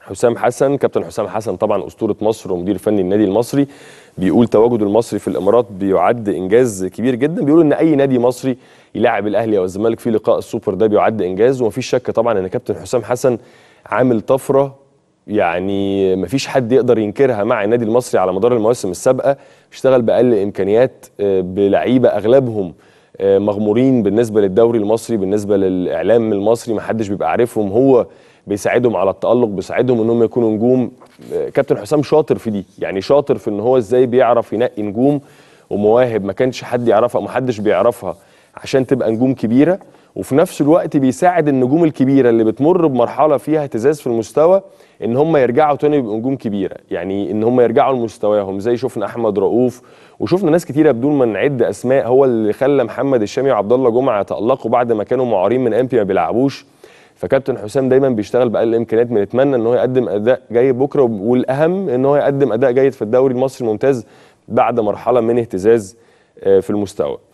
حسام حسن كابتن حسام حسن طبعا اسطوره مصر ومدير فني النادي المصري بيقول تواجد المصري في الامارات بيعد انجاز كبير جدا بيقول ان اي نادي مصري يلاعب الاهلي او الزمالك في لقاء السوبر ده بيعد انجاز ومفيش شك طبعا ان كابتن حسام حسن عامل طفره يعني مفيش حد يقدر ينكرها مع النادي المصري على مدار المواسم السابقه اشتغل باقل امكانيات آه، بلعيبه اغلبهم آه، مغمورين بالنسبه للدوري المصري بالنسبه للاعلام المصري ما حدش بيبقى عارفهم هو بيساعدهم على التالق بيساعدهم انهم يكونوا نجوم آه، كابتن حسام شاطر في دي يعني شاطر في ان هو ازاي بيعرف ينقي نجوم ومواهب ما كانش حد يعرفها ما حدش بيعرفها عشان تبقى نجوم كبيره وفي نفس الوقت بيساعد النجوم الكبيره اللي بتمر بمرحله فيها اهتزاز في المستوى ان هم يرجعوا تاني يبقوا نجوم كبيره يعني ان هم يرجعوا لمستواهم زي شفنا احمد رؤوف وشفنا ناس كتيره بدون ما نعد اسماء هو اللي خلى محمد الشامي وعبد الله جمعه يتالقوا بعد ما كانوا معارين من امبي ما بيلعبوش فكابتن حسام دايما بيشتغل باقل الامكانيات بنتمنى ان هو يقدم اداء جيد بكره والاهم ان هو يقدم اداء جيد في الدوري المصري الممتاز بعد مرحله من اهتزاز آه، في المستوى